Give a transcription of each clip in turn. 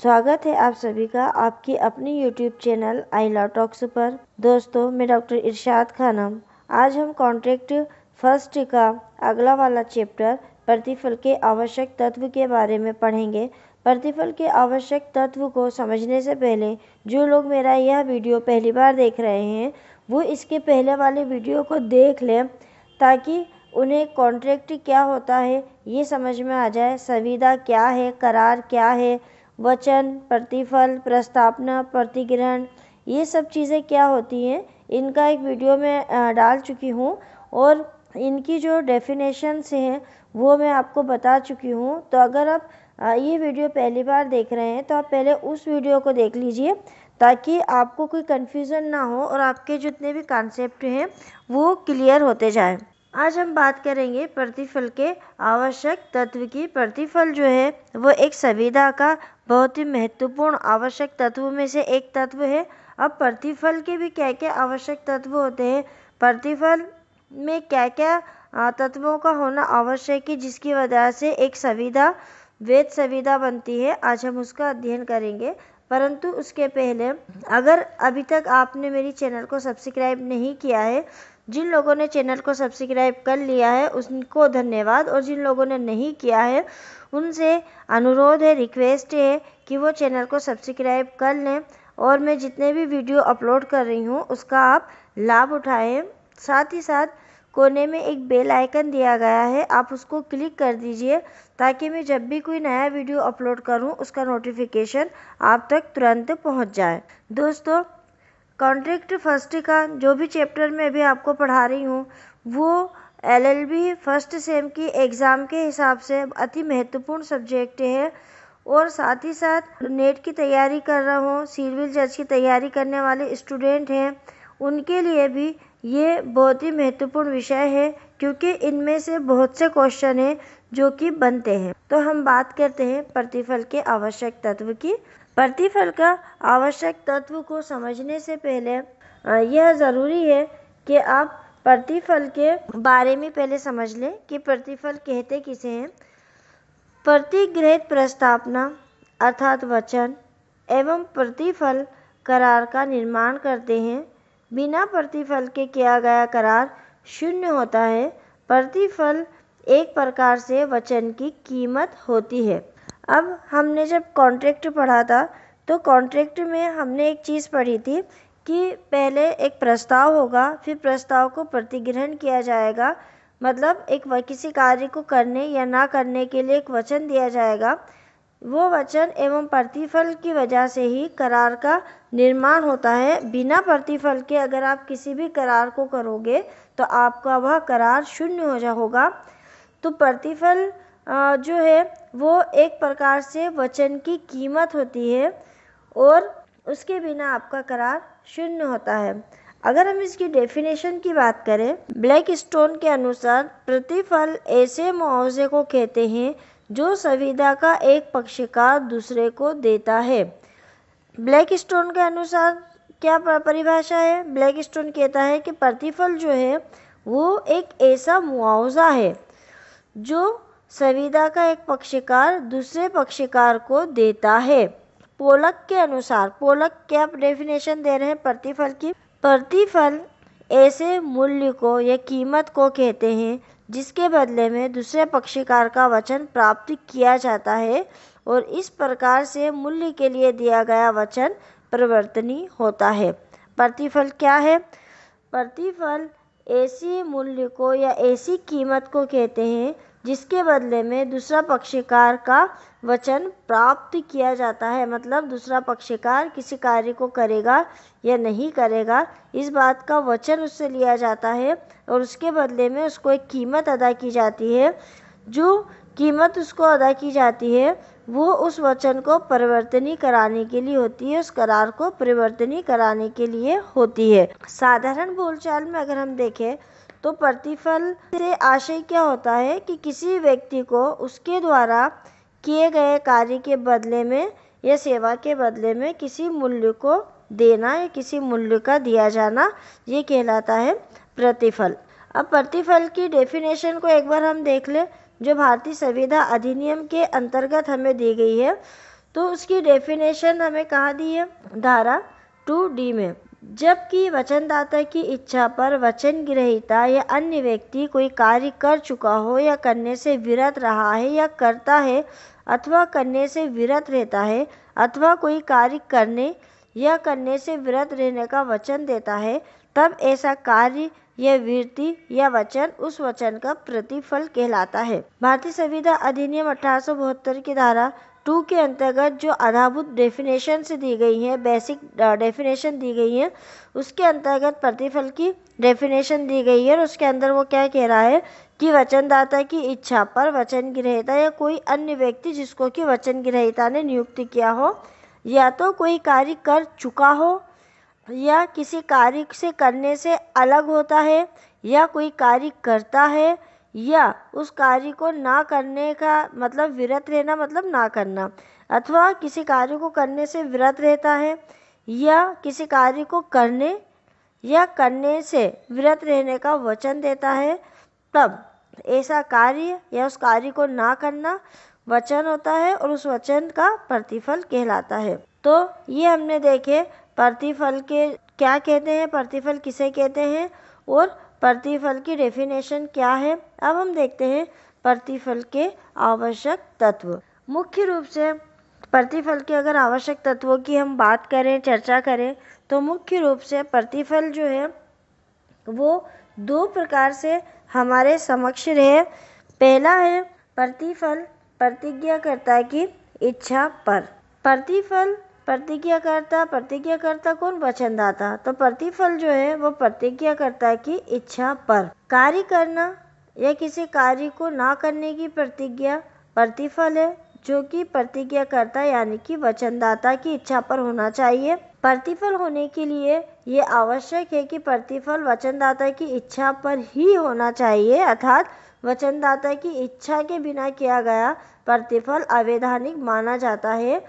स्वागत है आप सभी का आपकी अपनी YouTube channel I law talks पर दोस्तों मैं डॉक्टर इरशाद खानम आज हम कॉन्ट्रैक्ट फर्स्ट का अगला वाला चैप्टर प्रतिफल के आवश्यक तत्व के बारे में पढ़ेंगे प्रतिफल के आवश्यक तत्व को समझने से पहले जो लोग मेरा यह वीडियो पहली बार देख रहे हैं वो इसके पहले वाले वीडियो को देख लें ताकि उन्हें कॉन्ट्रैक्ट क्या होता है ये समझ में आ जाए संविदा क्या है करार क्या है वचन प्रतिफल प्रस्तावना प्रतिग्रहण ये सब चीज़ें क्या होती हैं इनका एक वीडियो में डाल चुकी हूँ और इनकी जो डेफिनेशंस हैं वो मैं आपको बता चुकी हूँ तो अगर आप ये वीडियो पहली बार देख रहे हैं तो आप पहले उस वीडियो को देख लीजिए ताकि आपको कोई कन्फ्यूज़न ना हो और आपके जितने भी कॉन्सेप्ट हैं वो क्लियर होते जाएं आज हम बात करेंगे प्रतिफल के आवश्यक तत्व की प्रतिफल जो है वो एक संविधा का बहुत ही महत्वपूर्ण आवश्यक तत्व में से एक तत्व है अब प्रतिफल के भी क्या क्या आवश्यक तत्व होते हैं प्रतिफल में क्या क्या तत्वों का होना आवश्यक है जिसकी वजह से एक संविधा वेद संविधा बनती है आज हम उसका अध्ययन करेंगे परंतु उसके पहले अगर अभी तक आपने मेरी चैनल को सब्सक्राइब नहीं किया है जिन लोगों ने चैनल को सब्सक्राइब कर लिया है उनको धन्यवाद और जिन लोगों ने नहीं किया है उनसे अनुरोध है रिक्वेस्ट है कि वो चैनल को सब्सक्राइब कर लें और मैं जितने भी वीडियो अपलोड कर रही हूँ उसका आप लाभ उठाएं साथ ही साथ कोने में एक बेल आइकन दिया गया है आप उसको क्लिक कर दीजिए ताकि मैं जब भी कोई नया वीडियो अपलोड करूं उसका नोटिफिकेशन आप तक तुरंत पहुंच जाए दोस्तों कॉन्ट्रैक्ट फर्स्ट का जो भी चैप्टर में अभी आपको पढ़ा रही हूँ वो एलएलबी फर्स्ट सेम की एग्ज़ाम के हिसाब से अति महत्वपूर्ण सब्जेक्ट है और साथ ही साथ नेट की तैयारी कर रहा हूँ सिविल जज की तैयारी करने वाले स्टूडेंट हैं उनके लिए भी ये बहुत ही महत्वपूर्ण विषय है क्योंकि इनमें से बहुत से क्वेश्चन हैं जो कि बनते हैं तो हम बात करते हैं प्रतिफल के आवश्यक तत्व की प्रतिफल का आवश्यक तत्व को समझने से पहले यह ज़रूरी है कि आप प्रतिफल के बारे में पहले समझ लें कि प्रतिफल कहते किसे हैं प्रतिगृहित प्रस्तावना अर्थात वचन एवं प्रतिफल करार का निर्माण करते हैं बिना प्रतिफल के किया गया करार शून्य होता है प्रतिफल एक प्रकार से वचन की कीमत होती है अब हमने जब कॉन्ट्रैक्ट पढ़ा था तो कॉन्ट्रैक्ट में हमने एक चीज़ पढ़ी थी कि पहले एक प्रस्ताव होगा फिर प्रस्ताव को प्रतिग्रहण किया जाएगा मतलब एक किसी कार्य को करने या ना करने के लिए एक वचन दिया जाएगा वो वचन एवं प्रतिफल की वजह से ही करार का निर्माण होता है बिना प्रतिफल के अगर आप किसी भी करार को करोगे तो आपका वह करार शून्य हो जा होगा तो प्रतिफल जो है वो एक प्रकार से वचन की कीमत होती है और उसके बिना आपका करार शून्य होता है अगर हम इसकी डेफिनेशन की बात करें ब्लैक स्टोन के अनुसार प्रतिफल ऐसे मुआवजे को कहते हैं जो संविदा का एक पक्षकार दूसरे को देता है ब्लैक स्टोन के अनुसार क्या परिभाषा है ब्लैक स्टोन कहता है कि प्रतिफल जो है वो एक ऐसा मुआवजा है जो संविदा का एक पक्षकार दूसरे पक्षकार को देता है पोलक के अनुसार पोलक क्या डेफिनेशन दे रहे हैं प्रतिफल की प्रतिफल ऐसे मूल्य को या कीमत को कहते हैं जिसके बदले में दूसरे पक्षकार का वचन प्राप्त किया जाता है और इस प्रकार से मूल्य के लिए दिया गया वचन परिवर्तनी होता है प्रतिफल क्या है प्रतिफल ऐसी मूल्य को या ऐसी कीमत को कहते हैं जिसके बदले में दूसरा पक्षकार का वचन प्राप्त किया जाता है मतलब दूसरा पक्षकार किसी कार्य को करेगा या नहीं करेगा इस बात का वचन उससे लिया जाता है और उसके बदले में उसको एक कीमत अदा की जाती है जो कीमत उसको अदा की जाती है वो उस वचन को परिवर्तनी कराने के लिए होती है उस करार को परिवर्तनी कराने के लिए होती है साधारण बोलचाल में अगर हम देखें तो प्रतिफल से आशय क्या होता है कि किसी व्यक्ति को उसके द्वारा किए गए कार्य के बदले में या सेवा के बदले में किसी मूल्य को देना या किसी मूल्य का दिया जाना ये कहलाता है प्रतिफल अब प्रतिफल की डेफिनेशन को एक बार हम देख लें जो भारतीय संविधा अधिनियम के अंतर्गत हमें दी गई है तो उसकी डेफिनेशन हमें कहाँ दी है धारा टू डी में जबकि वचनदाता की इच्छा पर वचन गृहिता या अन्य व्यक्ति कोई कार्य कर चुका हो या करने से विरत रहा है या करता है अथवा करने से विरत रहता है अथवा कोई कार्य करने या करने से विरत रहने का वचन देता है तब ऐसा कार्य यह वृत्ति या वचन उस वचन का प्रतिफल कहलाता है भारतीय संविधान अधिनियम अठारह की धारा टू के अंतर्गत जो आधारभूत डेफिनेशन से दी गई हैं बेसिक डेफिनेशन uh, दी गई है उसके अंतर्गत प्रतिफल की डेफिनेशन दी गई है और उसके अंदर वो क्या कह रहा है कि वचनदाता की इच्छा पर वचन ग्रहिता या कोई अन्य व्यक्ति जिसको कि वचन ग्रहिता ने नियुक्त किया हो या तो कोई कार्य कर चुका हो या किसी कार्य से करने से अलग होता है या कोई कार्य करता है या उस कार्य को ना करने का मतलब विरत रहना मतलब ना करना अथवा किसी कार्य को करने से विरत रहता है या किसी कार्य को करने या करने से विरत रहने का वचन देता है तब ऐसा कार्य या उस कार्य को ना करना वचन होता है और उस वचन का प्रतिफल कहलाता है तो ये हमने देखे प्रतिफल के क्या कहते हैं प्रतिफल किसे कहते हैं और प्रतिफल की डेफिनेशन क्या है अब हम देखते हैं प्रतिफल के आवश्यक तत्व मुख्य रूप से प्रतिफल के अगर आवश्यक तत्वों की हम बात करें चर्चा करें तो मुख्य रूप से प्रतिफल जो है वो दो प्रकार से हमारे समक्ष रहे पहला है प्रतिफल प्रतिज्ञा करता की इच्छा पर प्रतिफल प्रतिज्ञाकर्ता प्रतिज्ञाकर्ता कौन वचनदाता तो प्रतिफल जो है वो प्रतिज्ञाकर्ता की इच्छा पर कार्य करना या किसी कार्य को ना करने की प्रतिज्ञा प्रतिफल है जो कि प्रतिज्ञाकर्ता यानी कि वचनदाता की इच्छा पर होना चाहिए प्रतिफल होने के लिए ये आवश्यक है कि प्रतिफल वचनदाता की इच्छा पर ही होना चाहिए अर्थात वचनदाता की इच्छा के बिना किया गया प्रतिफल अवैधानिक माना जाता है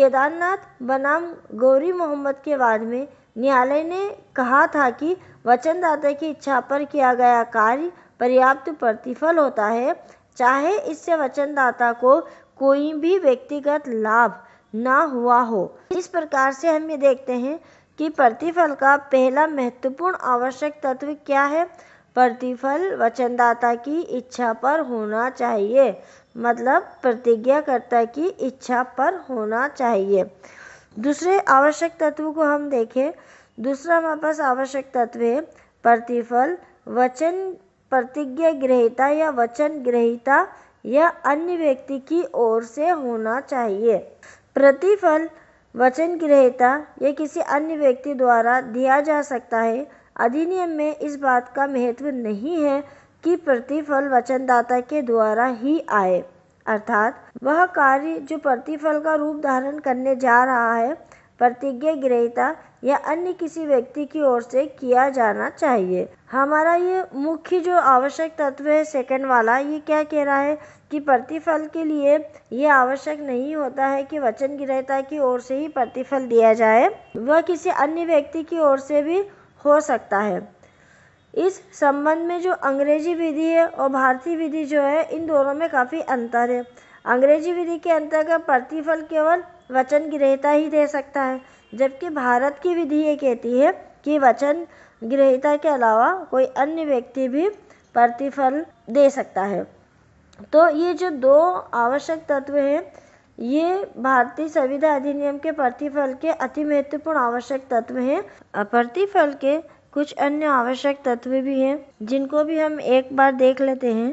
केदारनाथ बनाम गौरी मोहम्मद के वाद में न्यायालय ने कहा था कि वचनदाता की इच्छा पर किया गया कार्य पर्याप्त प्रतिफल होता है चाहे इससे वचनदाता को कोई भी व्यक्तिगत लाभ ना हुआ हो इस प्रकार से हम ये देखते हैं कि प्रतिफल का पहला महत्वपूर्ण आवश्यक तत्व क्या है प्रतिफल वचनदाता की इच्छा पर होना चाहिए मतलब प्रतिज्ञा की इच्छा पर होना चाहिए दूसरे आवश्यक तत्व को हम देखें दूसरा हमारे पास आवश्यक तत्व है प्रतिफल वचन प्रतिज्ञा ग्रहिता या वचन ग्रहिता या अन्य व्यक्ति की ओर से होना चाहिए प्रतिफल वचन ग्रहिता या किसी अन्य व्यक्ति द्वारा दिया जा सकता है अधिनियम में इस बात का महत्व नहीं है कि प्रतिफल वचनदाता के द्वारा ही आए अर्थात वह कार्य जो प्रतिफल का रूप धारण करने जा रहा है प्रतिज्ञा ग्रहिता या अन्य किसी व्यक्ति की ओर से किया जाना चाहिए हमारा ये मुख्य जो आवश्यक तत्व है सेकंड वाला ये क्या कह रहा है कि प्रतिफल के लिए ये आवश्यक नहीं होता है कि वचन ग्रहिता की ओर से ही प्रतिफल दिया जाए वह किसी अन्य व्यक्ति की ओर से भी हो सकता है इस संबंध में जो अंग्रेजी विधि है और भारतीय विधि जो है इन दोनों में काफ़ी अंतर है अंग्रेजी विधि के अंतर्गत प्रतिफल केवल वचन ग्रहिता ही दे सकता है जबकि भारत की विधि ये कहती है कि वचन ग्रहिता के अलावा कोई अन्य व्यक्ति भी प्रतिफल दे सकता है तो ये जो दो आवश्यक तत्व हैं ये भारतीय संविधा अधिनियम के प्रतिफल के अति महत्वपूर्ण आवश्यक तत्व हैं प्रतिफल के कुछ अन्य आवश्यक तत्व भी हैं जिनको भी हम एक बार देख लेते हैं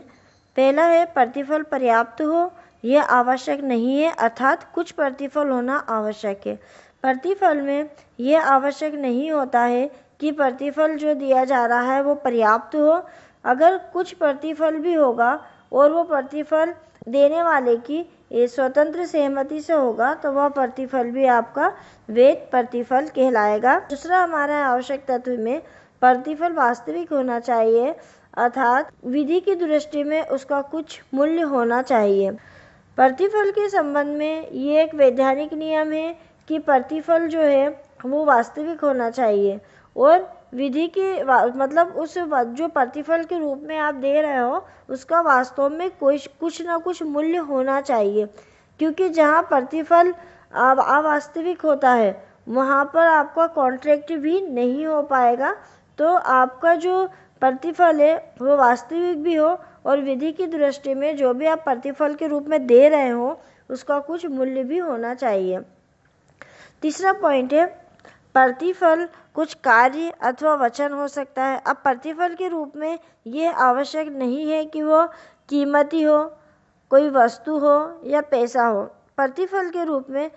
पहला है प्रतिफल पर्याप्त हो यह आवश्यक नहीं है अर्थात कुछ प्रतिफल होना आवश्यक है प्रतिफल में यह आवश्यक नहीं होता है कि प्रतिफल जो दिया जा रहा है वो पर्याप्त हो अगर कुछ प्रतिफल भी होगा और वो प्रतिफल देने वाले की स्वतंत्र सहमति से होगा तो वह प्रतिफल भी आपका वेद प्रतिफल कहलाएगा दूसरा हमारा आवश्यक तत्व में प्रतिफल वास्तविक होना चाहिए अर्थात विधि की दृष्टि में उसका कुछ मूल्य होना चाहिए प्रतिफल के संबंध में ये एक वैधानिक नियम है कि प्रतिफल जो है वो वास्तविक होना चाहिए और विधि की मतलब उस जो प्रतिफल के रूप में आप दे रहे हो उसका वास्तव में कोई कुछ ना कुछ मूल्य होना चाहिए क्योंकि जहाँ प्रतिफल अवास्तविक होता है वहाँ पर आपका कॉन्ट्रैक्ट भी नहीं हो पाएगा तो आपका जो प्रतिफल है वो वास्तविक भी हो और विधि की दृष्टि में जो भी आप प्रतिफल के रूप में दे रहे हो उसका कुछ मूल्य भी होना चाहिए तीसरा पॉइंट है प्रतिफल कुछ कार्य अथवा वचन हो सकता है अब प्रतिफल के रूप में ये आवश्यक नहीं है कि वह कीमती हो कोई वस्तु हो या पैसा हो प्रतिफल के रूप में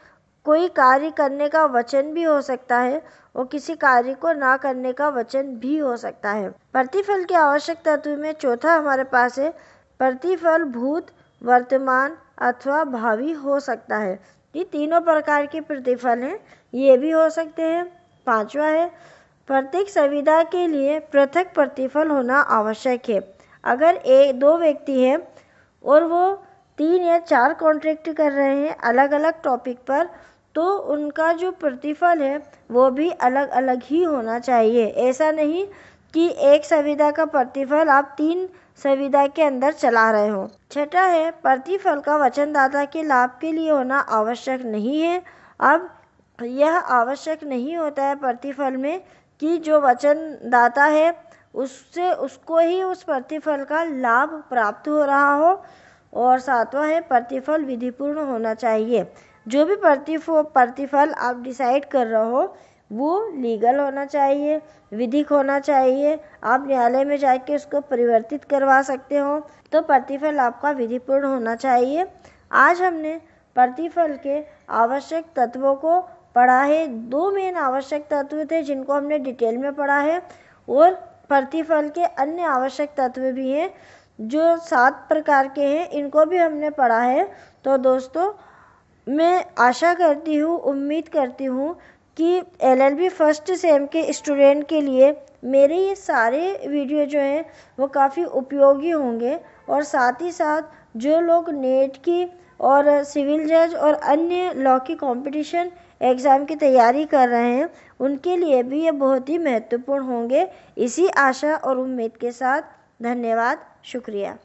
कोई कार्य करने का वचन भी हो सकता है और किसी कार्य को ना करने का वचन भी हो सकता है प्रतिफल के आवश्यक तत्व में चौथा हमारे पास है प्रतिफल भूत वर्तमान अथवा भावी हो सकता है ये तीनों प्रकार के प्रतिफल हैं ये भी हो सकते हैं पांचवा है प्रत्येक संविदा के लिए पृथक प्रतिफल होना आवश्यक है अगर एक दो व्यक्ति हैं और वो तीन या चार कॉन्ट्रैक्ट कर रहे हैं अलग अलग टॉपिक पर तो उनका जो प्रतिफल है वो भी अलग अलग ही होना चाहिए ऐसा नहीं कि एक संविदा का प्रतिफल आप तीन संविदा के अंदर चला रहे हो छठा है प्रतिफल का वचनदाता के लाभ के लिए होना आवश्यक नहीं है अब यह आवश्यक नहीं होता है प्रतिफल में कि जो वचन दाता है उससे उसको ही उस प्रतिफल का लाभ प्राप्त हो रहा हो और सातवां है प्रतिफल विधिपूर्ण होना चाहिए जो भी प्रतिफो प्रतिफल आप डिसाइड कर रहे हो वो लीगल होना चाहिए विधिक होना चाहिए आप न्यायालय में जाके उसको परिवर्तित करवा सकते हो तो प्रतिफल आपका विधिपूर्ण होना चाहिए आज हमने प्रतिफल के आवश्यक तत्वों को पढ़ा है दो मेन आवश्यक तत्व थे जिनको हमने डिटेल में पढ़ा है और प्रतिफल के अन्य आवश्यक तत्व भी हैं जो सात प्रकार के हैं इनको भी हमने पढ़ा है तो दोस्तों मैं आशा करती हूँ उम्मीद करती हूँ कि एल बी फर्स्ट सेम के स्टूडेंट के लिए मेरे ये सारे वीडियो जो हैं वो काफ़ी उपयोगी होंगे और साथ ही साथ जो लोग नेट की और सिविल जज और अन्य लॉ की कॉम्पिटिशन एग्ज़ाम की तैयारी कर रहे हैं उनके लिए भी ये बहुत ही महत्वपूर्ण होंगे इसी आशा और उम्मीद के साथ धन्यवाद शुक्रिया